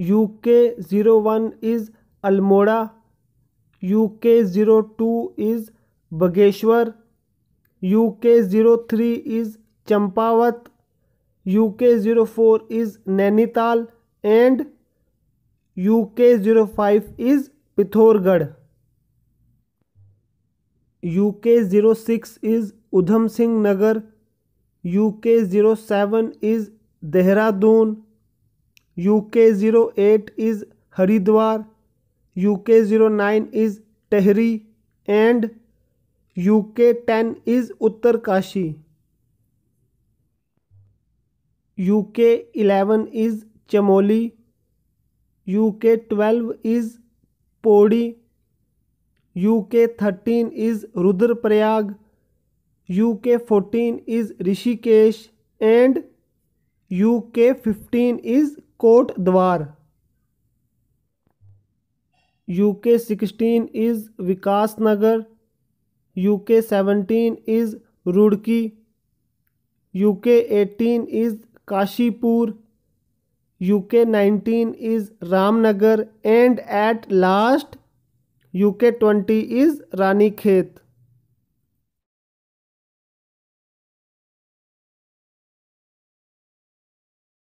you K zero one is Almora U K zero two is Bageshwar U K zero three is Champawat U K zero four is Nainital and U K zero five is Pithoragarh U K zero six is Udham Singh Nagar U K zero seven is Dehradun U K zero eight is Haridwar U K zero nine is Tehri and U K ten is Uttarkashi U K eleven is Chamoli U के twelve is Pauri U K thirteen is Rudraprayag U K fourteen is Rishikesh and U K fifteen is Kotdwar UK sixteen is Vikasnagar UK seventeen is Roorkee U K eighteen is Kashipur UK nineteen is Ramnagar and at last U K twenty is Ranikhet